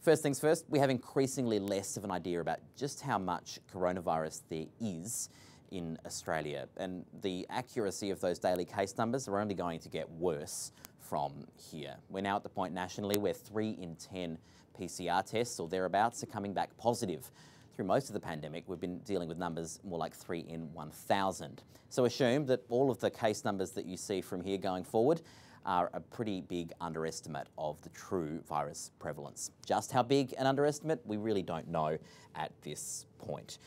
First things first, we have increasingly less of an idea about just how much coronavirus there is in Australia, and the accuracy of those daily case numbers are only going to get worse from here. We're now at the point nationally where 3 in 10 PCR tests or thereabouts are coming back positive. Through most of the pandemic, we've been dealing with numbers more like 3 in 1,000. So assume that all of the case numbers that you see from here going forward are a pretty big underestimate of the true virus prevalence. Just how big an underestimate, we really don't know at this point.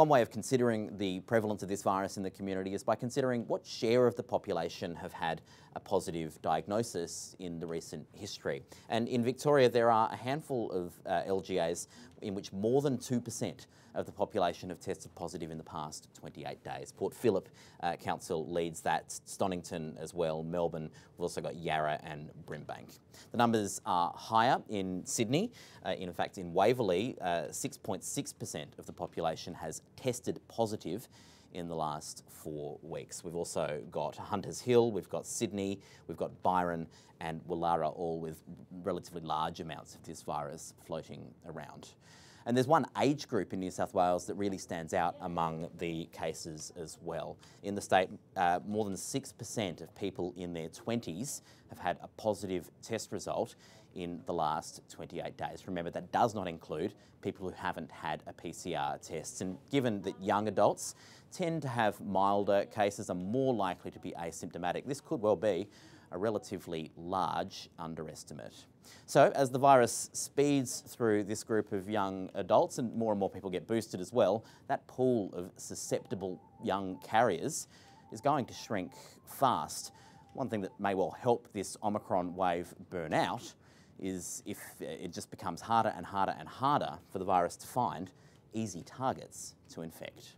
One way of considering the prevalence of this virus in the community is by considering what share of the population have had a positive diagnosis in the recent history. And in Victoria, there are a handful of uh, LGAs in which more than 2% of the population have tested positive in the past 28 days. Port Phillip uh, Council leads that, Stonington as well, Melbourne, we've also got Yarra and Brimbank. The numbers are higher in Sydney, uh, in fact in Waverley, 6.6% uh, of the population has tested positive in the last four weeks. We've also got Hunters Hill, we've got Sydney, we've got Byron and Willara, all with relatively large amounts of this virus floating around. And there's one age group in New South Wales that really stands out among the cases as well. In the state, uh, more than 6% of people in their 20s have had a positive test result in the last 28 days. Remember, that does not include people who haven't had a PCR test. And given that young adults tend to have milder cases, are more likely to be asymptomatic, this could well be a relatively large underestimate. So as the virus speeds through this group of young adults and more and more people get boosted as well, that pool of susceptible young carriers is going to shrink fast. One thing that may well help this Omicron wave burn out is if uh, it just becomes harder and harder and harder for the virus to find easy targets to infect.